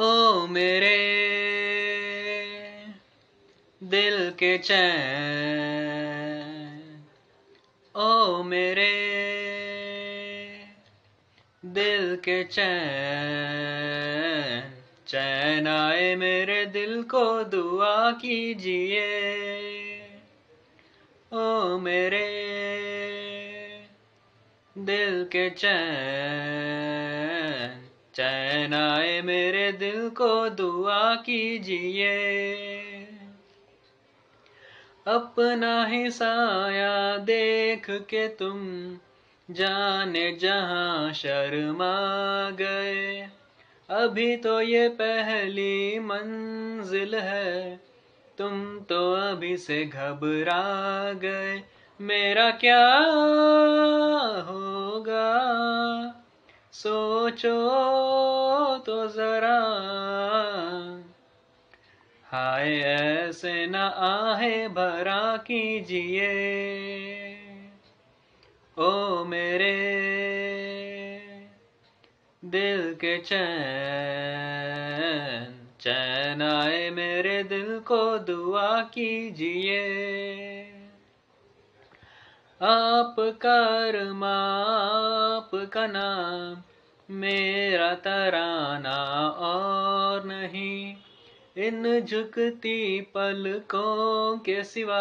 ओ मेरे दिल के चैन ओ मेरे दिल के चैन चैन आए मेरे दिल को दुआ कीजिए ओ मेरे दिल के चैन चैन आए मेरे दिल को दुआ कीजिए अपना ही साया देख के तुम जाने जहां शर्मा गए अभी तो ये पहली मंजिल है तुम तो अभी से घबरा गए मेरा क्या होगा सोचो तो जरा हाय ऐसे न आहे भरा कीजिए ओ मेरे दिल के चैन चैन आए मेरे दिल को दुआ कीजिए आपका रमा आपका नाम मेरा तराना और नहीं इन झुकती पलकों के सिवा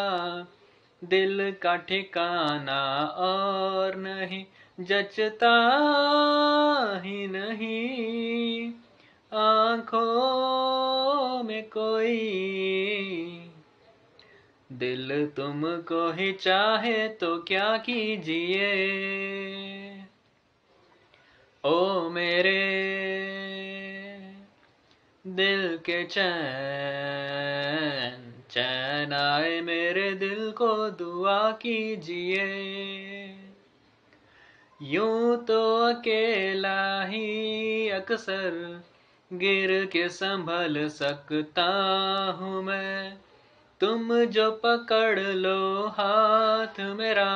दिल का ठिकाना और नहीं जचता ही नहीं आंखों में कोई दिल तुमको ही चाहे तो क्या कीजिए ओ मेरे दिल के चैन चैन आए मेरे दिल को दुआ कीजिए यूं तो अकेला ही अक्सर गिर के संभल सकता हूँ मैं तुम जो पकड़ लो हाथ मेरा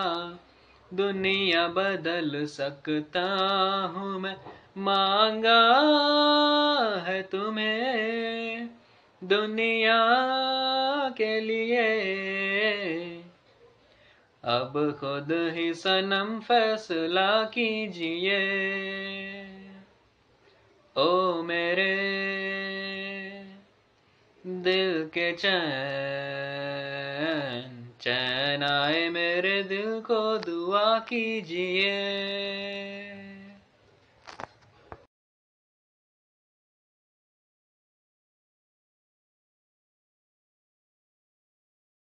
दुनिया बदल सकता हूँ मैं मांगा है तुम्हें दुनिया के लिए अब खुद ही सनम फैसला कीजिए ओ मेरे दिल के चैन चैन आए मेरे दिल को दुआ कीजिए